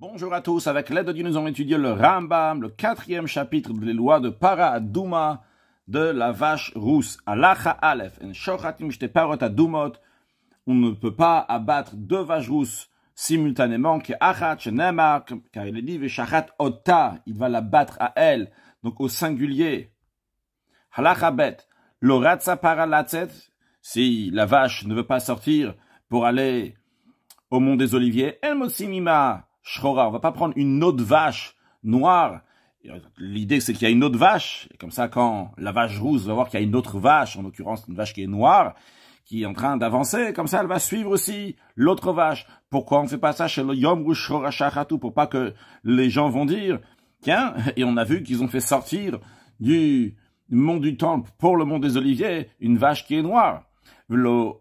Bonjour à tous, avec l'aide de Dieu, nous allons étudier le Rambam, le quatrième chapitre des lois de Para duma de la vache rousse. Alacha alef, en On ne peut pas abattre deux vaches rousses simultanément, que car il est dit, Ota, il va la battre à elle, donc au singulier. Halacha Bet, Para si la vache ne veut pas sortir pour aller au mont des Oliviers, El Mosimima, on On va pas prendre une autre vache noire. L'idée, c'est qu'il y a une autre vache. comme ça, quand la vache rousse va voir qu'il y a une autre vache, en l'occurrence une vache qui est noire, qui est en train d'avancer, comme ça, elle va suivre aussi l'autre vache. Pourquoi on ne fait pas ça chez le Yom Shrora Pour pas que les gens vont dire, tiens, et on a vu qu'ils ont fait sortir du monde du temple pour le monde des Oliviers une vache qui est noire.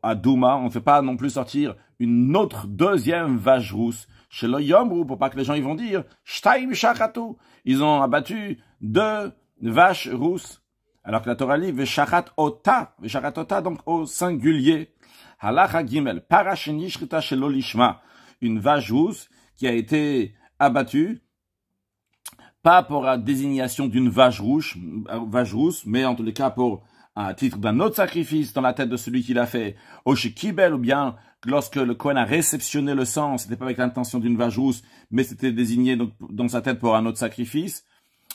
à Douma, on ne fait pas non plus sortir une autre deuxième vache rousse. Chez le pour pas que les gens ils vont dire, Shtaim Shachatou, ils ont abattu deux vaches rousses. Alors que la Torah dit, Veshachat Ota, Veshachat Ota, donc au singulier. Halacha Gimel, parashinishrita chez l'olishma, une vache rousse qui a été abattue, pas pour la désignation d'une vache rouge, euh, vache rousse, mais en tous les cas pour un titre d'un autre sacrifice dans la tête de celui qui l'a fait, shikibel ou bien lorsque le Kohen a réceptionné le sang, ce n'était pas avec l'intention d'une vache rousse, mais c'était désigné dans sa tête pour un autre sacrifice.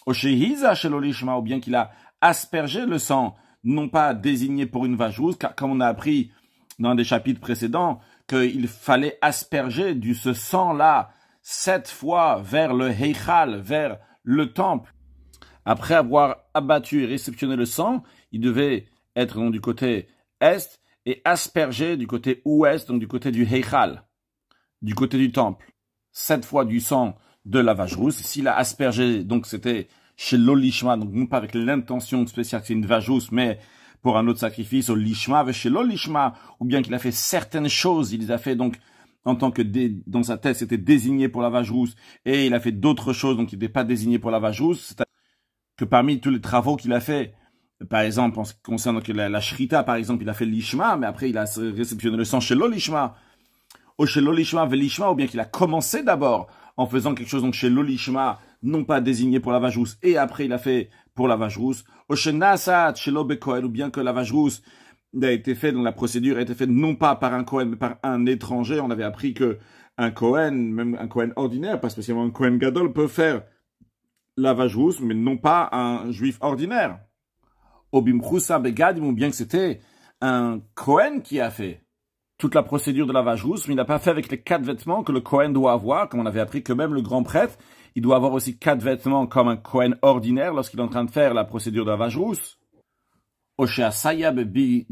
Oshehiza Shelolishma, ou bien qu'il a aspergé le sang, non pas désigné pour une vache rousse, car comme on a appris dans des chapitres précédents, qu'il fallait asperger du ce sang-là sept fois vers le Heichal, vers le temple. Après avoir abattu et réceptionné le sang, il devait être du côté est et aspergé du côté ouest, donc du côté du Heichal, du côté du temple. sept fois du sang de la vache rousse. S'il a aspergé, donc c'était chez l'olishma, donc non pas avec l'intention spéciale que c'est une vache mais pour un autre sacrifice, au lishma, chez l'olishma, ou bien qu'il a fait certaines choses, il les a fait donc en tant que dans sa tête c'était désigné pour la vache rousse, et il a fait d'autres choses, donc il n'était pas désigné pour la vache dire que parmi tous les travaux qu'il a fait, par exemple, en ce qui concerne la, Shrita, par exemple, il a fait l'Ishma, mais après il a réceptionné le sang chez l'Olishma, ou oh, chez ou bien qu'il a commencé d'abord en faisant quelque chose donc chez l'Olishma, non pas désigné pour la vache et après il a fait pour la vache rousse, ou oh, chez Nasat, chez ou bien que la vache rousse a été faite, dont la procédure a été faite non pas par un Kohen, mais par un étranger. On avait appris que un Kohen, même un Kohen ordinaire, pas spécialement un Kohen Gadol, peut faire la vache rousse, mais non pas un juif ordinaire. Begadim, ou bien que c'était un Kohen qui a fait toute la procédure de lavage rousse, mais il n'a pas fait avec les quatre vêtements que le Kohen doit avoir, comme on avait appris que même le grand prêtre, il doit avoir aussi quatre vêtements comme un Kohen ordinaire lorsqu'il est en train de faire la procédure de lavage rousse. Oshea Sayab Bi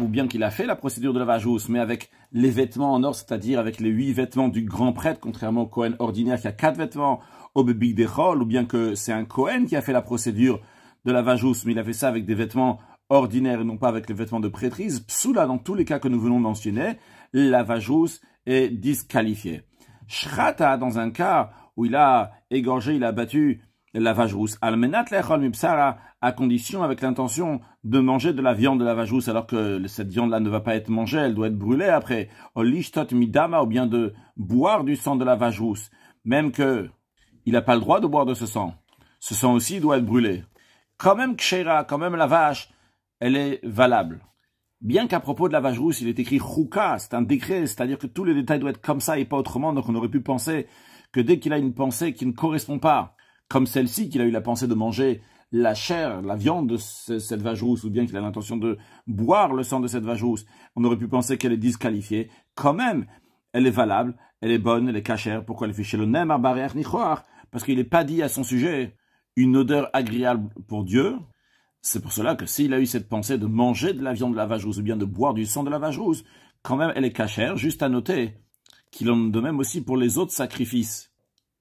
ou bien qu'il a fait la procédure de lavage rousse, mais avec les vêtements en or, c'est-à-dire avec les huit vêtements du grand prêtre, contrairement au Kohen ordinaire qui a quatre vêtements, Obebi Derol, ou bien que c'est un Kohen qui a fait la procédure de la vajousse, mais il a fait ça avec des vêtements ordinaires et non pas avec les vêtements de prêtrise, psoula dans tous les cas que nous venons de mentionner, la vajousse est disqualifiée. Shrata, dans un cas où il a égorgé, il a battu la vajousse, Almenat lechol mipsara, à condition, avec l'intention de manger de la viande de la vajousse, alors que cette viande-là ne va pas être mangée, elle doit être brûlée après. Olishtot midama, ou bien de boire du sang de la vajousse, Même que, il n'a pas le droit de boire de ce sang. Ce sang aussi doit être brûlé quand même Kshera, quand même la vache, elle est valable. Bien qu'à propos de la vache rousse, il est écrit Chouka, c'est un décret, c'est-à-dire que tous les détails doivent être comme ça et pas autrement, donc on aurait pu penser que dès qu'il a une pensée qui ne correspond pas, comme celle-ci, qu'il a eu la pensée de manger la chair, la viande de cette vache rousse, ou bien qu'il a l'intention de boire le sang de cette vache rousse, on aurait pu penser qu'elle est disqualifiée. Quand même, elle est valable, elle est bonne, elle est cachère. Pourquoi elle fait chez le nem Parce qu'il n'est pas dit à son sujet une odeur agréable pour Dieu. C'est pour cela que s'il a eu cette pensée de manger de la viande de la vache rousse ou bien de boire du sang de la vache rousse, quand même elle est cachère, juste à noter qu'il en de même aussi pour les autres sacrifices.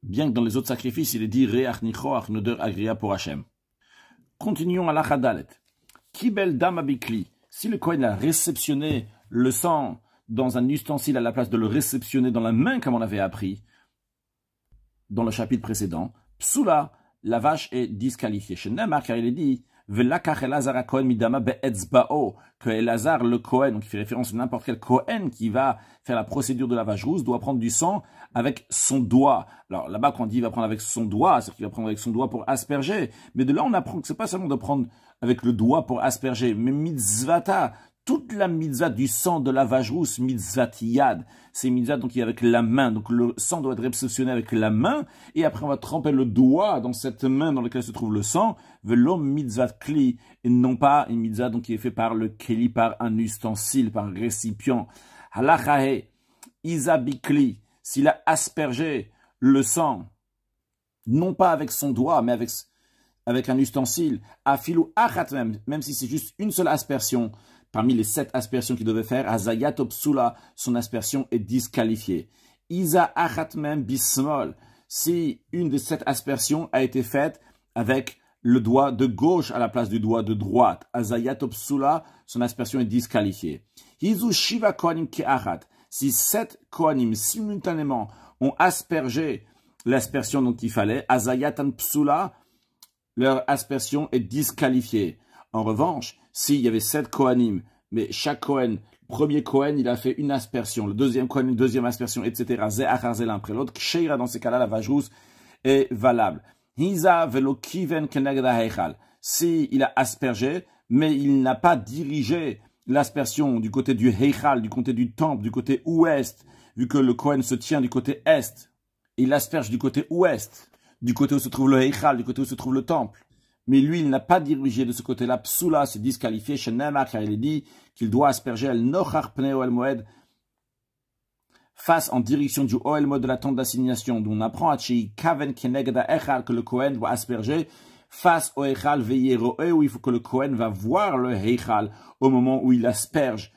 Bien que dans les autres sacrifices, il est dit nichoach » une odeur agréable pour Hachem. Continuons à la belle dame a Abikli. Si le Kohen a réceptionné le sang dans un ustensile à la place de le réceptionner dans la main, comme on avait appris dans le chapitre précédent, Psula, la vache est disqualifiée. Chez Neymar, car il est dit que Elazar le kohen, donc il fait référence à n'importe quel Cohen qui va faire la procédure de la vache rousse, doit prendre du sang avec son doigt. Alors là-bas, quand on dit il va prendre avec son doigt, c'est qu'il va prendre avec son doigt pour asperger. Mais de là, on apprend que ce n'est pas seulement de prendre avec le doigt pour asperger, mais mitzvata, toute la mitzvah du sang de vache rousse, mitzvah yad, c'est mitzvah est avec la main, donc le sang doit être réceptionné avec la main, et après on va tremper le doigt dans cette main dans laquelle se trouve le sang, velom mitzvah kli, et non pas une mitzvah donc qui est fait par le keli par un ustensile, par un récipient. Halachahe, isabikli, s'il a aspergé le sang, non pas avec son doigt, mais avec, un ustensile, afilu achat même, même si c'est juste une seule aspersion, Parmi les sept aspersions qu'il devait faire, Azayat son aspersion est disqualifiée. Isa Achatmem Bismol, si une de sept aspersions a été faite avec le doigt de gauche à la place du doigt de droite, Azayat son aspersion est disqualifiée. Hizu Shiva Koanim Keahat, si sept koanim simultanément ont aspergé l'aspersion dont il fallait, azayat Psula, leur aspersion est disqualifiée. En revanche, si, il y avait sept Kohanim, mais chaque Kohen, premier Kohen, il a fait une aspersion, le deuxième Kohen, une deuxième aspersion, etc. Zé l'un après l'autre. Ksheira, dans ces cas-là, la vajrousse est valable. Hiza velo kiven Si il a aspergé, mais il n'a pas dirigé l'aspersion du côté du Heichal, du côté du temple, du côté ouest, vu que le Kohen se tient du côté est, il asperge du côté ouest, du côté où se trouve le Heichal, du côté où se trouve le temple mais lui, il n'a pas dirigé de ce côté-là. Psoula s'est disqualifié chez car il dit qu'il doit asperger al face en direction du Oelmo de la tente d'assignation, dont on apprend à Chi Kaven Kenegda Echal que le Kohen doit asperger face au Echal Veyero où il faut que le Kohen va voir le Echal au moment où il asperge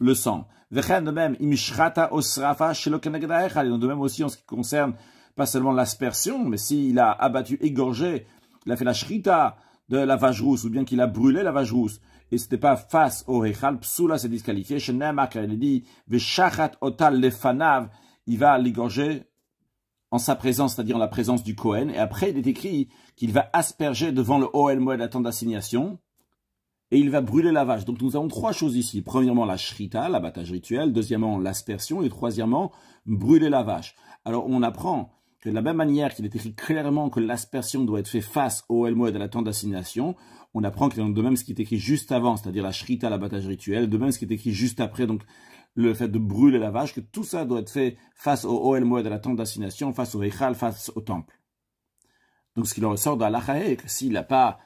le sang. De même, Imshrata Osrafa Shelo et de même aussi en ce qui concerne pas seulement l'aspersion, mais s'il a abattu, égorgé il a fait la shrita de la vache rousse, ou bien qu'il a brûlé la vache rousse, et c'était pas face au Rechal, Psula c'est disqualifié, il a dit, Veshachat otal lefanav, il va l'égorger en sa présence, c'est-à-dire en la présence du Kohen, et après il est écrit qu'il va asperger devant le Oel Moed, la tente d'assignation, et il va brûler la vache. Donc nous avons trois choses ici. Premièrement, la shrita, l'abattage rituel. Deuxièmement, l'aspersion. Et troisièmement, brûler la vache. Alors on apprend que de la même manière qu'il est écrit clairement que l'aspersion doit être faite face au Helmoed à la tente d'assignation, on apprend que de même ce qui est écrit juste avant, c'est-à-dire la shrita, l'abattage rituel, de même ce qui est écrit juste après, donc le fait de brûler la vache, que tout ça doit être fait face au El de à la tente d'assignation, face au Echal, face au temple. Donc ce qu'il en ressort dans est que s'il n'a pas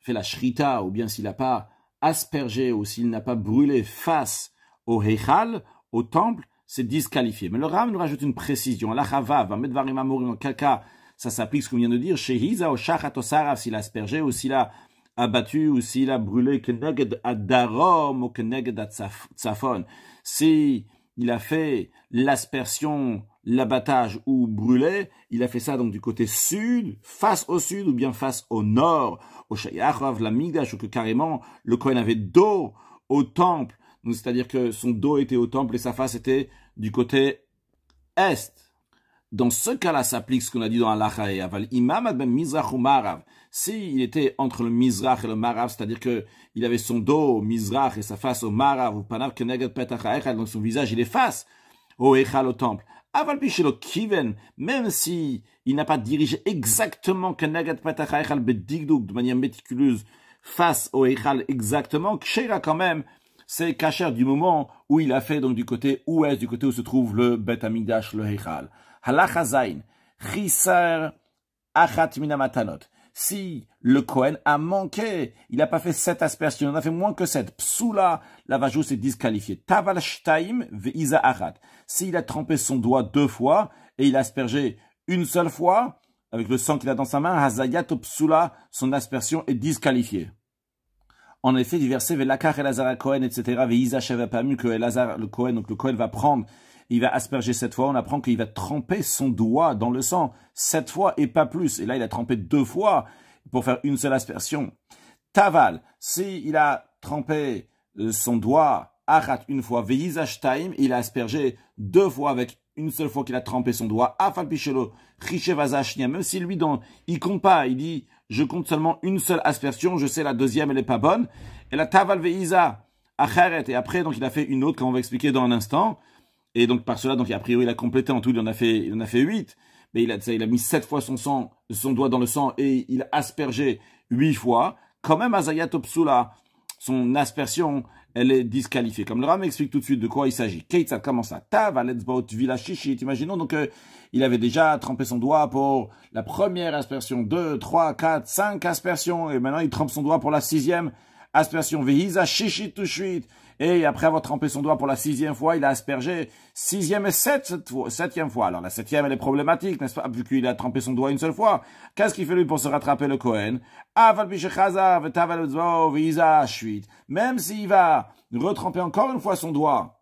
fait la shrita, ou bien s'il n'a pas aspergé, ou s'il n'a pas brûlé face au Heichal, au temple, c'est disqualifié. Mais le Rav nous rajoute une précision. La Chavav, Amedvarim Amorim, en quel cas ça s'applique ce qu'on vient de dire, chez Hiza, au s'il a aspergé, ou s'il a abattu, ou s'il a brûlé, Keneged Adarom, ou Keneged Atzafon. Si il a fait l'aspersion, l'abattage ou brûlé, il a fait ça donc du côté sud, face au sud ou bien face au nord, au la Migdash, ou que carrément le Kohen avait dos au temple c'est-à-dire que son dos était au temple et sa face était du côté est. Dans ce cas-là, s'applique ce qu'on a dit dans Allah et Aval. Imam ben Mizrach ou Marav. S'il était entre le Mizrach et le Marav, c'est-à-dire qu'il avait son dos au Mizrach et sa face au Marav, ou Panav Keneged Petach donc son visage, il est face au Echal au temple. Aval Pichelo Kiven, même si il n'a pas dirigé exactement Keneged Petach Echal de manière méticuleuse face au Echal exactement, ksheira quand même, c'est cachère du moment où il a fait donc du côté ouest, du côté où se trouve le Bet Amigdash, le Heichal. achat minamatanot. Si le Kohen a manqué, il n'a pas fait sept aspersions, il en a fait moins que sept. Psula, la vajou s'est disqualifié Taval shtaim achat. S'il a trempé son doigt deux fois et il a aspergé une seule fois, avec le sang qu'il a dans sa main, hazayat psula, son aspersion est disqualifiée. En effet, du verset Velakar Elazar Cohen, etc. pas Shavapamu, que Elazar le Cohen, donc le Cohen va prendre, il va asperger cette fois, on apprend qu'il va tremper son doigt dans le sang, cette fois et pas plus. Et là, il a trempé deux fois pour faire une seule aspersion. Taval, si il a trempé euh, son doigt, Arat une fois, Ve il a aspergé deux fois avec une seule fois qu'il a trempé son doigt, Afal Pichelo, Richevaza même si lui, dans, il compte pas, il dit, je compte seulement une seule aspersion, je sais la deuxième, elle n'est pas bonne. Et la Taval à Acheret, et après, donc il a fait une autre, comme on va expliquer dans un instant. Et donc par cela, donc a priori, il a complété en tout, il en a fait, il en a fait huit. Mais il a, il a mis sept fois son sang, son doigt dans le sang et il a aspergé huit fois. Quand même, Azayat Opsula, son aspersion, elle est disqualifiée. Comme le Rame explique tout de suite de quoi il s'agit. Kate, Keitsa, comment ça Tav, Aletsbaot, Villa Shishit. Imaginons donc qu'il euh, avait déjà trempé son doigt pour la première aspersion, Deux, trois, quatre, cinq aspersions, et maintenant il trempe son doigt pour la sixième aspersion. Vehiza Shishit tout de suite. Et après avoir trempé son doigt pour la sixième fois, il a aspergé sixième et septième fois. Alors la septième, elle est problématique, n'est-ce pas Vu qu'il a trempé son doigt une seule fois. Qu'est-ce qu'il fait lui pour se rattraper le Cohen Même s'il va retremper encore une fois son doigt,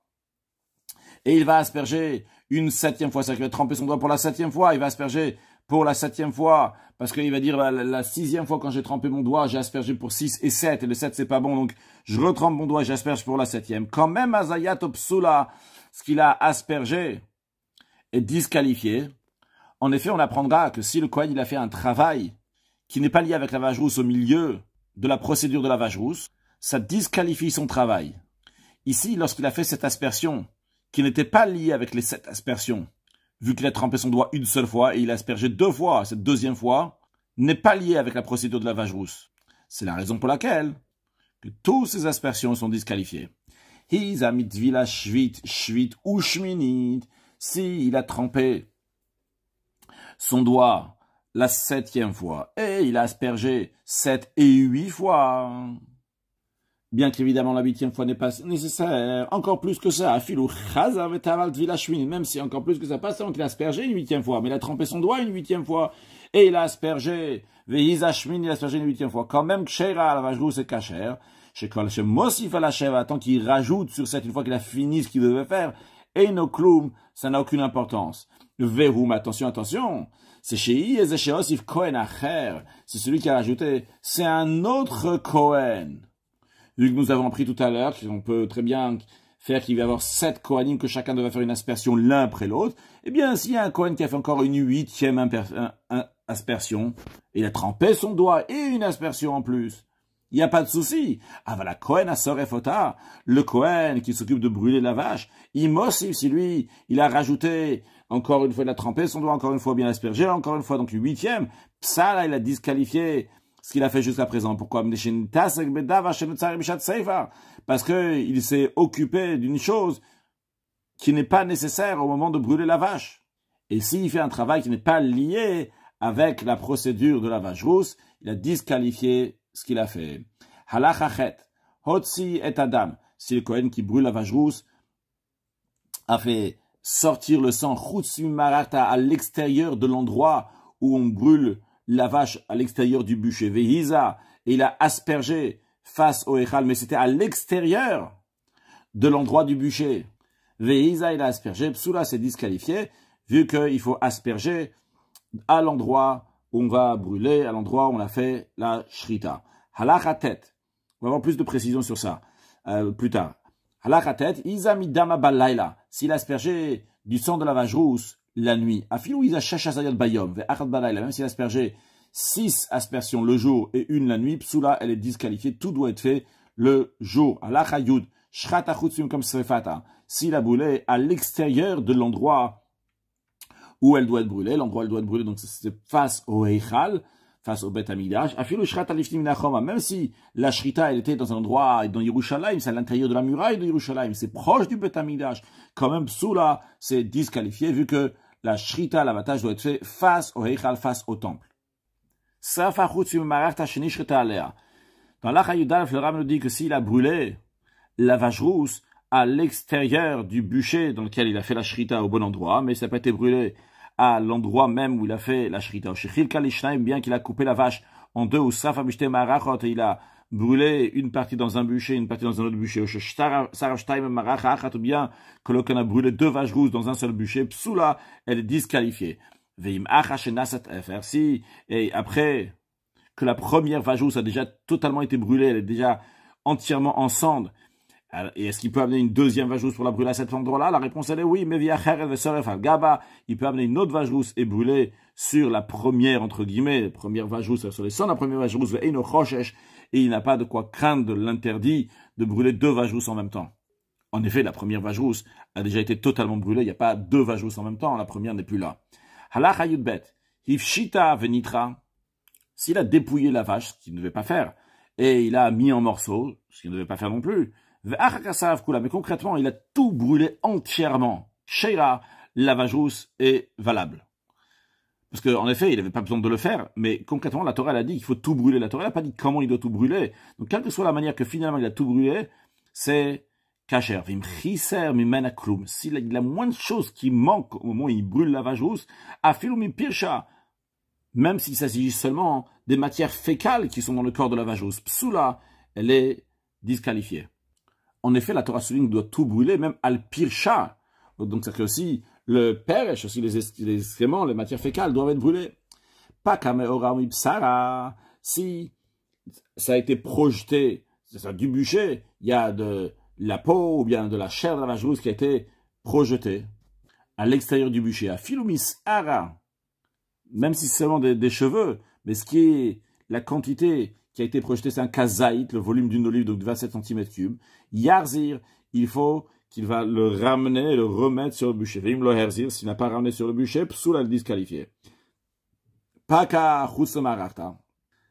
et il va asperger une septième fois, c'est-à-dire qu'il va tremper son doigt pour la septième fois, il va asperger pour la septième fois, parce qu'il va dire bah, la sixième fois quand j'ai trempé mon doigt, j'ai aspergé pour 6 et 7, et le 7 c'est pas bon, donc je retrempe mon doigt j'asperge pour la septième. Quand même Azayat Opsula, ce qu'il a aspergé, est disqualifié. En effet, on apprendra que si le Kohen il a fait un travail qui n'est pas lié avec la vache rousse au milieu de la procédure de la vache rousse, ça disqualifie son travail. Ici, lorsqu'il a fait cette aspersion, qui n'était pas liée avec les sept aspersions, vu qu'il a trempé son doigt une seule fois et il a aspergé deux fois cette deuxième fois, n'est pas lié avec la procédure de vache rousse. C'est la raison pour laquelle que ces aspersions sont disqualifiées. ou Si il a trempé son doigt la septième fois et il a aspergé sept et huit fois, Bien qu'évidemment la huitième fois n'est pas nécessaire, encore plus que ça, même si encore plus que ça passe, donc qu'il a aspergé une huitième fois, mais il a trempé son doigt une huitième fois, et il a aspergé, il a aspergé une huitième fois. Quand même, kshéra, la vache kacher est cachère, shekol mosif à la tant qu'il rajoute sur cette, une fois qu'il a fini ce qu'il devait faire, et no cloum, ça n'a aucune importance. Vehum, attention, attention, c'est chez et Kohen Acher, c'est celui qui a rajouté, c'est un autre Kohen vu que nous avons appris tout à l'heure qu'on peut très bien faire qu'il va y avoir sept Kohanim que chacun devrait faire une aspersion l'un après l'autre, eh bien, s'il y a un Kohen qui a fait encore une huitième aspersion, il a trempé son doigt et une aspersion en plus, il n'y a pas de souci. Ah, voilà, Cohen à le Cohen qui s'occupe de brûler la vache, il si lui, il a rajouté encore une fois, il a trempé son doigt, encore une fois, bien aspergé, encore une fois, donc le huitième. Ça, là, il a disqualifié ce qu'il a fait jusqu'à présent. Pourquoi Parce qu'il s'est occupé d'une chose qui n'est pas nécessaire au moment de brûler la vache. Et s'il fait un travail qui n'est pas lié avec la procédure de la vache rousse, il a disqualifié ce qu'il a fait. Halachachet, et adam. Si le Kohen qui brûle la vache rousse a fait sortir le sang, marata à l'extérieur de l'endroit où on brûle la vache à l'extérieur du bûcher. Vehiza, et il a aspergé face au Echal, mais c'était à l'extérieur de l'endroit du bûcher. Vehiza, il a aspergé. Psula s'est disqualifié, vu qu'il faut asperger à l'endroit où on va brûler, à l'endroit où on a fait la shrita. Halachatet. On va avoir plus de précision sur ça euh, plus tard. Halachatet, dama balayla, S'il aspergé du sang de la vache rousse la nuit. bayom, même si aspergé 6 aspersions le jour et une la nuit, psula, elle est disqualifiée, tout doit être fait le jour. Alacha yud, comme srefata. Si la brûlée à l'extérieur de l'endroit où elle doit être brûlée, l'endroit où elle doit être brûlée, donc c'est face au Eichal, face au Beth Même si la Shrita, elle était dans un endroit, dans Yerushalayim, c'est à l'intérieur de la muraille de Yerushalayim, c'est proche du Beth quand même, Psula, c'est disqualifié vu que la shrita, l'abattage doit être fait face au Heichal, face au temple. Dans l'Achayudalf, le Rame nous dit que s'il a brûlé la vache rousse à l'extérieur du bûcher dans lequel il a fait la shrita au bon endroit, mais ça n'a pas été brûlé à l'endroit même où il a fait la shrita. Bien qu'il a coupé la vache en deux ou et il a brûler une partie dans un bûcher, une partie dans un autre bûcher, ou bien que l'on a brûlé deux vaches rousses dans un seul bûcher, psoula, elle est disqualifiée. si, et après que la première vache rousse a déjà totalement été brûlée, elle est déjà entièrement en cendres, et est-ce qu'il peut amener une deuxième vache rousse pour la brûler à cet endroit-là La réponse elle est oui, mais via Gaba, il peut amener une autre vache rousse et brûler sur la première, entre guillemets, la première vache rousse sur les cendres, la première vache rousse, et il n'a pas de quoi craindre l'interdit de brûler deux vaches en même temps. En effet, la première vache a déjà été totalement brûlée, il n'y a pas deux vaches en même temps, la première n'est plus là. hivshita venitra, s'il a dépouillé la vache, ce qu'il ne devait pas faire, et il a mis en morceaux, ce qu'il ne devait pas faire non plus, mais concrètement, il a tout brûlé entièrement. Sheira, la vache est valable. Parce qu'en effet, il n'avait pas besoin de le faire, mais concrètement, la Torah, elle a dit qu'il faut tout brûler. La Torah, n'a pas dit comment il doit tout brûler. Donc, quelle que soit la manière que finalement il a tout brûlé, c'est kacher. Vimchiser mimenakrum. S'il a la moindre chose qui manque au moment où il brûle la vache rousse, afilum pircha. Même s'il s'agit seulement des matières fécales qui sont dans le corps de la vache rousse. Psula, elle est disqualifiée. En effet, la Torah souligne doit tout brûler, même al pircha. Donc, c'est que aussi le pêche, aussi les, excréments, les matières fécales doivent être brûlées. Pas ipsara. Si ça a été projeté, cest ça du bûcher, il y a de la peau ou bien de la chair de la vache rousse qui a été projetée à l'extérieur du bûcher. À filumis ara, même si c'est seulement des, cheveux, mais ce qui est la quantité qui a été projetée, c'est un kazaït, le volume d'une olive, donc de 27 cm3. Yarzir, il faut qu'il va le ramener le remettre sur le bûcher. Vim lo s'il n'a pas ramené sur le bûcher, psoul a le disqualifié. Paka chusemarachta.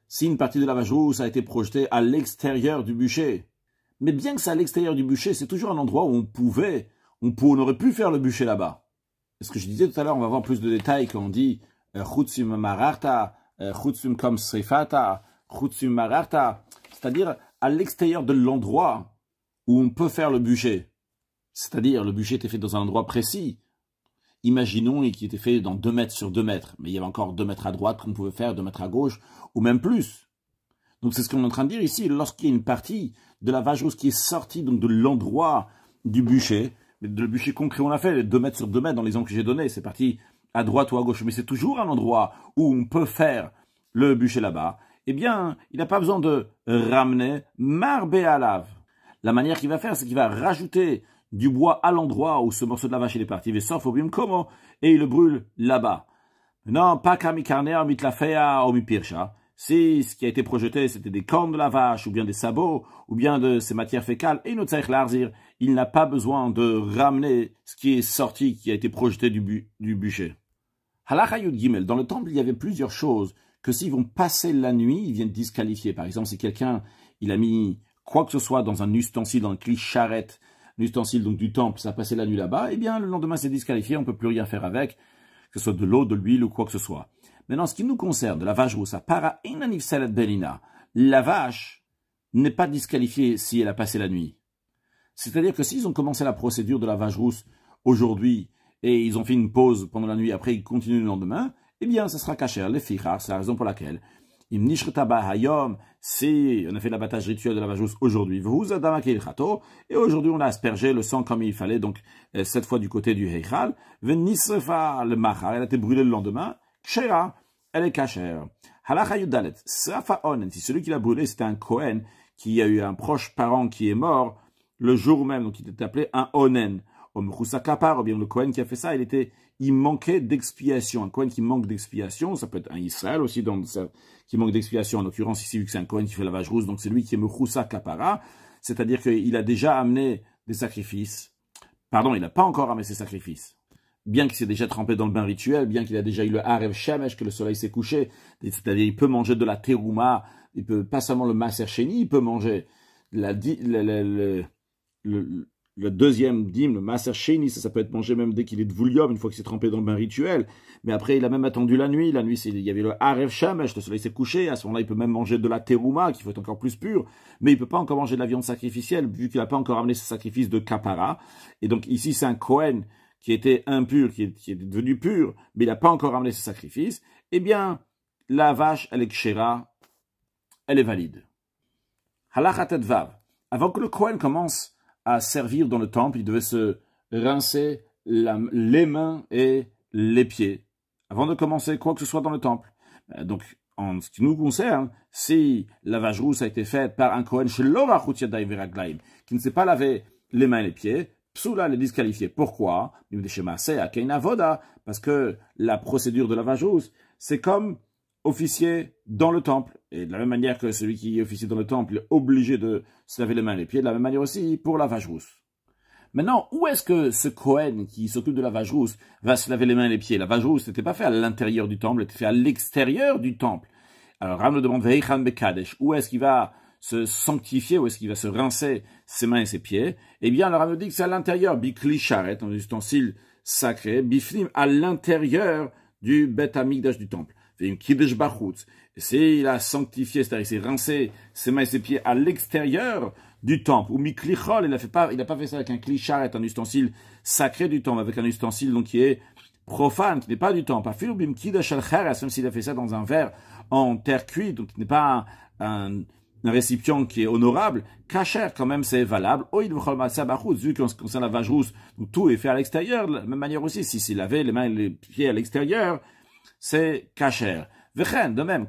Si une partie de la vache a été projetée à l'extérieur du bûcher, mais bien que c'est à l'extérieur du bûcher, c'est toujours un endroit où on pouvait, on, aurait pu faire le bûcher là-bas. Ce que je disais tout à l'heure, on va voir plus de détails quand on dit euh, chutzim mararta, euh, chutzim srifata, c'est-à-dire à l'extérieur de l'endroit où on peut faire le bûcher. C'est-à-dire, le bûcher était fait dans un endroit précis. Imaginons qu'il était fait dans 2 mètres sur 2 mètres, mais il y avait encore 2 mètres à droite qu'on pouvait faire, 2 mètres à gauche, ou même plus. Donc c'est ce qu'on est en train de dire ici, lorsqu'il y a une partie de la vache rousse qui est sortie donc de l'endroit du bûcher, mais le bûcher concret on a fait, 2 mètres sur 2 mètres dans les angles que j'ai donnés, c'est parti à droite ou à gauche, mais c'est toujours un endroit où on peut faire le bûcher là-bas, eh bien, il n'a pas besoin de ramener marbé à lave. La manière qu'il va faire, c'est qu'il va rajouter du bois à l'endroit où ce morceau de la vache est parti, comment hein. et il le brûle là-bas. Non, pas kamikarner, la ou pircha. Si ce qui a été projeté, c'était des cornes de la vache, ou bien des sabots, ou bien de ces matières fécales, et larzir, il n'a pas besoin de ramener ce qui est sorti, qui a été projeté du, du bûcher. Gimel, dans le temple, il y avait plusieurs choses que s'ils vont passer la nuit, ils viennent disqualifier. Par exemple, si quelqu'un, il a mis quoi que ce soit dans un ustensile, dans une charrette, l'ustensile donc du temple, ça passé la nuit là-bas, eh bien le lendemain c'est disqualifié, on ne peut plus rien faire avec, que ce soit de l'eau, de l'huile ou quoi que ce soit. Maintenant, ce qui nous concerne, la vache rousse, para belina, la vache n'est pas disqualifiée si elle a passé la nuit. C'est-à-dire que s'ils ont commencé la procédure de la vache rousse aujourd'hui et ils ont fait une pause pendant la nuit, après ils continuent le lendemain, eh bien, ça sera caché, les c'est la raison pour laquelle si on a fait l'abattage rituel de la vajousse aujourd'hui, et aujourd'hui on a aspergé le sang comme il fallait, donc euh, cette fois du côté du Heichal, elle a été brûlée le lendemain, elle est cachère. Si celui qui l'a brûlé c'était un Kohen, qui a eu un proche parent qui est mort le jour même, donc il était appelé un Onen. ou bien le Kohen qui a fait ça, il était, il manquait d'expiation. Un Kohen qui manque d'expiation, ça peut être un Israël aussi dans qui manque d'explication, En l'occurrence, ici, vu que c'est un Cohen qui fait la vache rousse, donc c'est lui qui est Mechoussa Kapara, c'est-à-dire qu'il a déjà amené des sacrifices. Pardon, il n'a pas encore amené ses sacrifices. Bien qu'il s'est déjà trempé dans le bain rituel, bien qu'il a déjà eu le Harev Shemesh, que le soleil s'est couché, c'est-à-dire il peut manger de la terouma, il peut pas seulement le Maser il peut manger le, le deuxième dîme, le Maser Sheni, ça, peut être mangé même dès qu'il est de Voulium, une fois qu'il s'est trempé dans le bain rituel. Mais après, il a même attendu la nuit. La nuit, il y avait le Arev Shemesh, le soleil s'est couché. À ce moment-là, il peut même manger de la Teruma, qui faut être encore plus pur. Mais il ne peut pas encore manger de la viande sacrificielle, vu qu'il n'a pas encore amené ce sacrifice de Kapara. Et donc ici, c'est un Kohen qui était impur, qui est, devenu pur, mais il n'a pas encore amené ce sacrifice, Eh bien, la vache, elle est kshera, elle est valide. Halachat Vav. Avant que le Kohen commence à servir dans le temple, il devait se rincer les mains et les pieds avant de commencer quoi que ce soit dans le temple. Euh, donc, en ce qui nous concerne, si la vache rousse a été faite par un Kohen qui ne s'est pas lavé les mains et les pieds, Psula les disqualifié. Pourquoi Parce que la procédure de vache rousse, c'est comme officier dans le temple. Et de la même manière que celui qui officie dans le temple est obligé de se laver les mains et les pieds, de la même manière aussi pour la vache rousse. Maintenant, où est-ce que ce Cohen qui s'occupe de la vache rousse va se laver les mains et les pieds La vache rousse n'était pas faite à l'intérieur du temple, elle était faite à l'extérieur du temple. Alors Ram nous demande Veichan Bekadesh, où est-ce qu'il va se sanctifier, où est-ce qu'il va se rincer ses mains et ses pieds Eh bien, Rama Ram nous dit que c'est à l'intérieur, Bikli Sharet, un ustensile sacré, Biflim, à l'intérieur du Bet Amigdash du temple. C'est il a sanctifié, c'est-à-dire s'est rincé ses mains et ses pieds à l'extérieur du temple, ou miklichol, il n'a pas, fait ça avec un et un ustensile sacré du temple, avec un ustensile donc qui est profane, qui n'est pas du temple. Même s'il a fait ça dans un verre en terre cuite, donc qui n'est pas un, récipient qui est honorable, kacher quand même c'est valable. vu qu'on se concerne la vache rousse, tout est fait à l'extérieur. De la même manière aussi, si s'il avait les mains et les pieds à l'extérieur, c'est kasher. de même,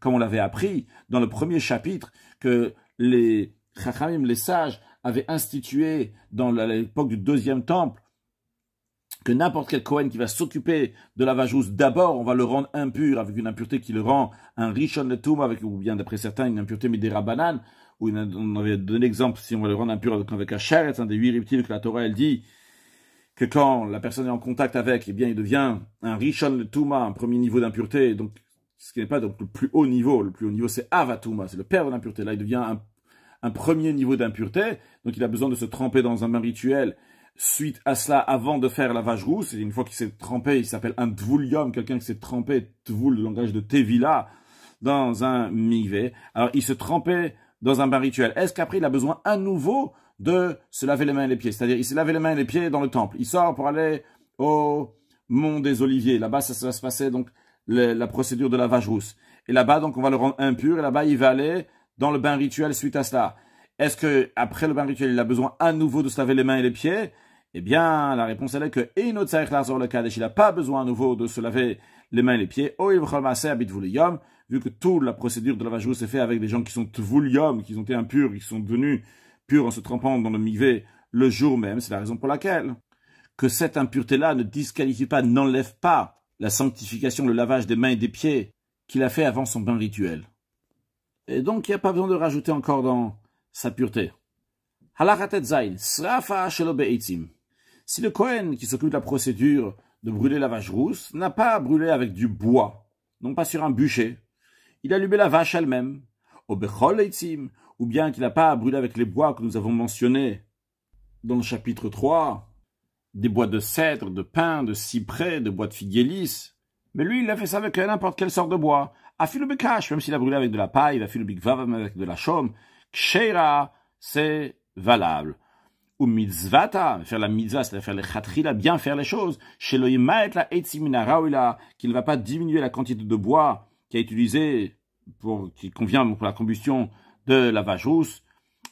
comme on l'avait appris dans le premier chapitre, que les chachamim, les sages, avaient institué dans l'époque du deuxième temple, que n'importe quel Kohen qui va s'occuper de la vajousse, d'abord, on va le rendre impur, avec une impureté qui le rend un richon le avec, ou bien d'après certains, une impureté midera banane, ou on avait donné l'exemple, si on va le rendre impur avec, un un un des huit reptiles que la Torah, elle dit, que quand la personne est en contact avec, eh bien, il devient un Rishon le Touma, un premier niveau d'impureté, donc, ce qui n'est pas donc le plus haut niveau. Le plus haut niveau, c'est Avatuma, c'est le père de l'impureté. Là, il devient un, premier niveau d'impureté, donc il a besoin de se tremper dans un bain rituel. Suite à cela, avant de faire la vache rousse, et une fois qu'il s'est trempé, il s'appelle un Dvoulium, quelqu'un qui s'est trempé, t'voule le langage de Tevila, dans un mivé. Alors, il se trempait dans un bain rituel. Est-ce qu'après, il a besoin à nouveau de se laver les mains et les pieds. C'est-à-dire, il se lavé les mains et les pieds dans le temple. Il sort pour aller au mont des Oliviers. Là-bas, ça, va se passer donc la procédure de lavage rousse. Et là-bas, donc, on va le rendre impur. Et là-bas, il va aller dans le bain rituel suite à cela. Est-ce que après le bain rituel, il a besoin à nouveau de se laver les mains et les pieds Eh bien, la réponse elle est que il n'a pas besoin à nouveau de se laver les mains et les pieds. Vu que toute la procédure de lavage rousse est faite avec des gens qui sont hommes, qui ont été impurs, qui sont devenus pur en se trempant dans le mivet le jour même. C'est la raison pour laquelle que cette impureté-là ne disqualifie pas, n'enlève pas la sanctification, le lavage des mains et des pieds qu'il a fait avant son bain rituel. Et donc, il n'y a pas besoin de rajouter encore dans sa pureté. Si le Kohen qui s'occupe de la procédure de brûler la vache rousse n'a pas brûlé avec du bois, non pas sur un bûcher, il a allumé la vache elle-même, ou bien qu'il n'a pas brûlé avec les bois que nous avons mentionnés dans le chapitre 3, des bois de cèdre, de pin, de cyprès, de bois de lisse, Mais lui, il a fait ça avec n'importe quelle sorte de bois. le même s'il a brûlé avec de la paille, il a le le même avec de la chaume. Ksheira, c'est valable. Ou mitzvata, faire la mitzvah, cest faire les khatrila, bien faire les choses. Chez et la raouila, qu'il ne va pas diminuer la quantité de bois qu'il a utilisé pour, qui convient pour la combustion de la vache rousse.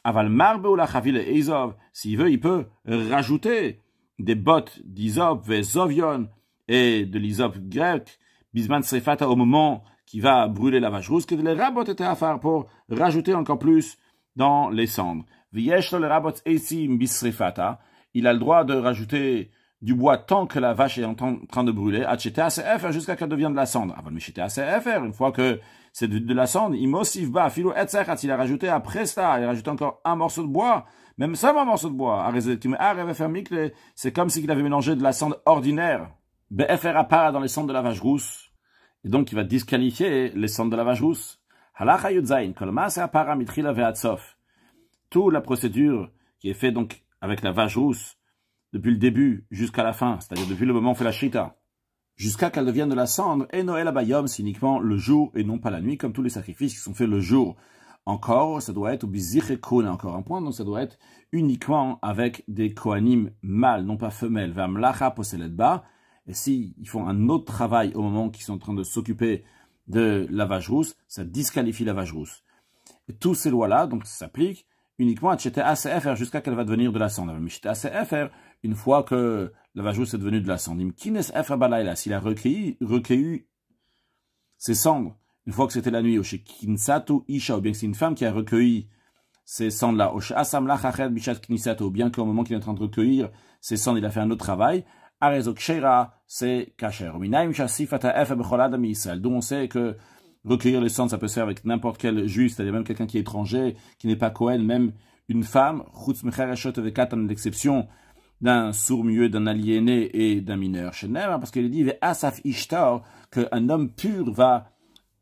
Aval marbe ou la chavile s'il veut, il peut rajouter des bottes d'Isop Vezovion et de l'Isop grec, Bisman Srefata au moment qui va brûler la vache rousse, que de les rabot étaient à faire pour rajouter encore plus dans les cendres. sur le rabot Bisrefata, il a le droit de rajouter du bois tant que la vache est en train de brûler, jusqu'à qu'elle devienne de la cendre. Avant de une fois que c'est de, la cendre. filo il a rajouté après ça, il a rajouté encore un morceau de bois, même ça un morceau de bois. Ah, c'est comme s'il avait mélangé de la cendre ordinaire, BFR à dans les cendres de la vache rousse, et donc il va disqualifier les cendres de la vache rousse. Toute la procédure qui est faite donc avec la vache rousse, depuis le début jusqu'à la fin, c'est-à-dire depuis le moment où on fait la shrita jusqu'à qu'elle devienne de la cendre. Et Noël Abayom, c'est uniquement le jour et non pas la nuit, comme tous les sacrifices qui sont faits le jour. Encore, ça doit être ou kona encore un point, donc ça doit être uniquement avec des coanimes mâles, non pas femelles. bas Et s'ils font un autre travail au moment qu'ils sont en train de s'occuper de la vache rousse, ça disqualifie la vache rousse. Et tous ces lois-là, donc, s'appliquent uniquement à Tchete ACFR jusqu'à qu'elle va devenir de la cendre. Mais Tchete ACFR, une fois que la vajou est devenu de la cendre. Kines S'il a recueilli, recueilli ses cendres, une fois que c'était la nuit, chez Kinsato Isha, ou bien que c'est une femme qui a recueilli ces cendres-là, ou bien qu'au moment qu'il est en train de recueillir ces cendres, il a fait un autre travail, c'est Kacher. Minaim D'où on sait que recueillir les cendres, ça peut se faire avec n'importe quel juste. c'est-à-dire même quelqu'un qui est étranger, qui n'est pas Cohen, même une femme, Chutz Mecher avec l'exception d'un sourd mieux d'un aliéné et d'un mineur Chez hein, parce qu'il dit Asaf Ishtar, qu'un homme pur va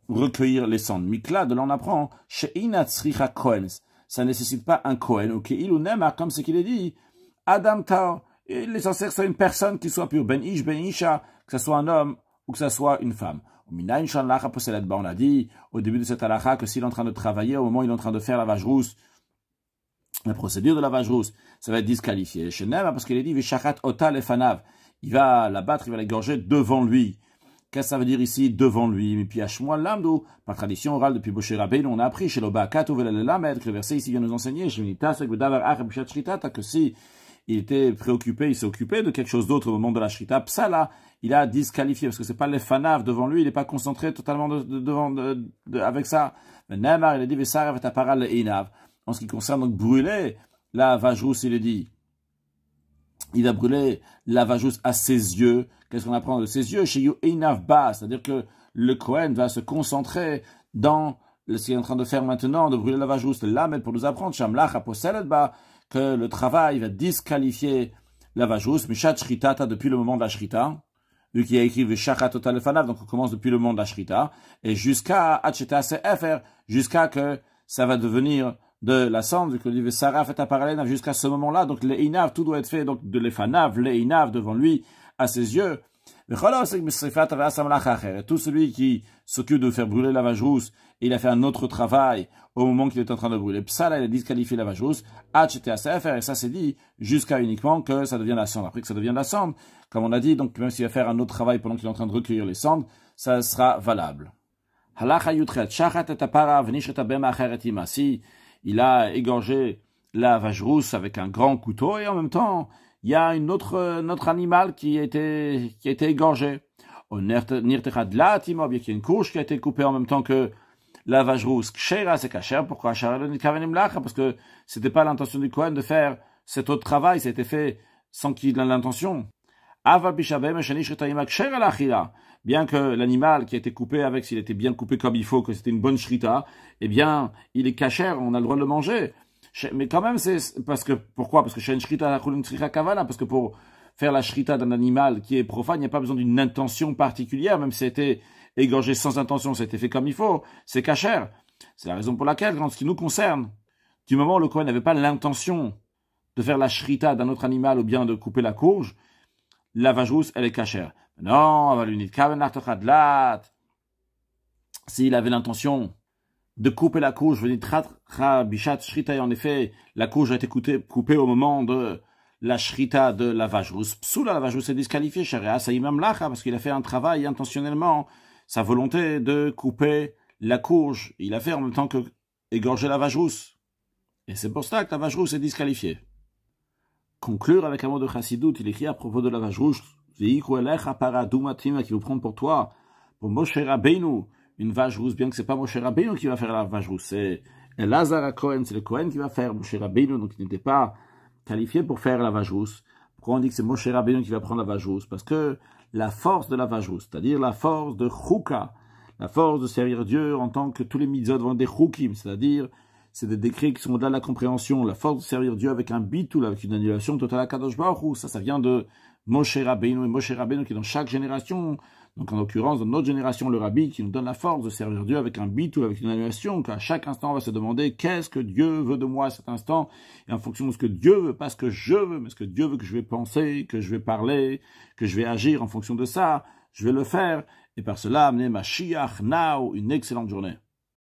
recueillir les cendres. Mikla, de l'en on apprend Ça ne nécessite pas un Kohen. Ok, comme ce qu'il est dit, Adam Tar, censé que ce soit une personne qui soit pure, Ben Ish, Ben que ce soit un homme ou que ce soit une femme. On a dit au début de cette halakha que s'il est en train de travailler, au moment où il est en train de faire la vache rousse, la procédure de la rousse, ça va être disqualifié. Shenem, hein, parce qu'il a dit, Vishachat Ota Fanav, Il va la battre, il va l'égorger devant lui. Qu'est-ce que ça veut dire ici, devant lui Mais puis, moi Lamdo, par tradition orale depuis Boshe Rabbein, on a appris chez l'Obakat ou Lamed, que le verset ici vient nous enseigner, ah, ah, que si il était préoccupé, il s'est occupé de quelque chose d'autre au moment de la Shrita, Psala, il a disqualifié, parce que ce n'est pas les Fanav devant lui, il n'est pas concentré totalement de, avec ça. Mais Neymar, il a dit, à Aparal Inav en ce qui concerne donc brûler la Vajrousse, il est dit. Il a brûlé la Vajrousse à ses yeux. Qu'est-ce qu'on apprend de ses yeux Chez You Ba, c'est-à-dire que le Kohen va se concentrer dans ce qu'il est en train de faire maintenant, de brûler la Vajrousse, mais pour nous apprendre, Ba, que le travail va disqualifier la Vajrousse, Mishat Shritata, depuis le moment de la Shrita lui qui a écrit le Total donc on commence depuis le moment de la Shrita, et jusqu'à fr jusqu'à que ça va devenir de la cendre, que le Sarah fait parallèle jusqu'à ce moment-là. Donc les inav, tout doit être fait donc de l'efanav, les inav devant lui, à ses yeux. Tout celui qui s'occupe de faire brûler la vache rousse, il a fait un autre travail au moment qu'il est en train de brûler. Psa, là, il a disqualifié la vache rousse. et ça c'est dit jusqu'à uniquement que ça devient la cendre. Après que ça devient la cendre, comme on a dit, donc même s'il va faire un autre travail pendant qu'il est en train de recueillir les cendres, ça sera valable il a égorgé la vache rousse avec un grand couteau et en même temps, il y a une autre, animal qui a été, qui a été égorgé. qu'il y ait une couche qui a été coupée en même temps que la vache rousse. c'est cacher. Pourquoi Parce que c'était pas l'intention du Kohen de faire cet autre travail. Ça a été fait sans qu'il ait l'intention. Bien que l'animal qui a été coupé avec, s'il était bien coupé comme il faut, que c'était une bonne shrita, eh bien, il est cachère, on a le droit de le manger. Mais quand même, c'est parce que, pourquoi? Parce que parce que pour faire la shrita d'un animal qui est profane, il n'y a pas besoin d'une intention particulière, même si c'était égorgé sans intention, été fait comme il faut, c'est cachère. C'est la raison pour laquelle, en ce qui nous concerne, du moment où le Kohen n'avait pas l'intention de faire la shrita d'un autre animal ou bien de couper la courge, la vajrousse, elle est cachère. Non, s'il avait l'intention de couper la couche, en effet, la courge a été coupée, au moment de la shrita de la vajrousse. Psoula, la vajrousse est disqualifiée, parce qu'il a fait un travail intentionnellement, sa volonté de couper la courge, il a fait en même temps que égorger la vajrousse. Et c'est pour ça que la vajrousse est disqualifiée conclure avec un mot de Chassidut. Il écrit à propos de la vache rouge, qui vous prend pour toi, pour Moshe Rabbeinu, une vache rousse, bien que c'est pas Moshe Rabbeinu qui va faire la vache rousse, c'est a Cohen, c'est le Cohen qui va faire Moshe Rabbeinu, donc il n'était pas qualifié pour faire la vache rousse. Pourquoi on dit que c'est Moshe Rabbeinu qui va prendre la vache rousse Parce que la force de la vache rousse, c'est-à-dire la force de Chouka, la force de servir Dieu en tant que tous les mitzvot vont des Choukim, c'est-à-dire c'est des décrets qui sont au-delà de la compréhension, la force de servir Dieu avec un bitoul, avec une annulation totale à Kadosh Baruch Ça, ça vient de Moshe Rabbeinu, et Moshe Rabbeinu qui est dans chaque génération, donc en l'occurrence dans notre génération, le Rabbi qui nous donne la force de servir Dieu avec un bitoul, avec une annulation, qu'à chaque instant on va se demander qu'est-ce que Dieu veut de moi à cet instant, et en fonction de ce que Dieu veut, pas ce que je veux, mais ce que Dieu veut que je vais penser, que je vais parler, que je vais agir en fonction de ça, je vais le faire, et par cela amener ma Shiach Now, une excellente journée.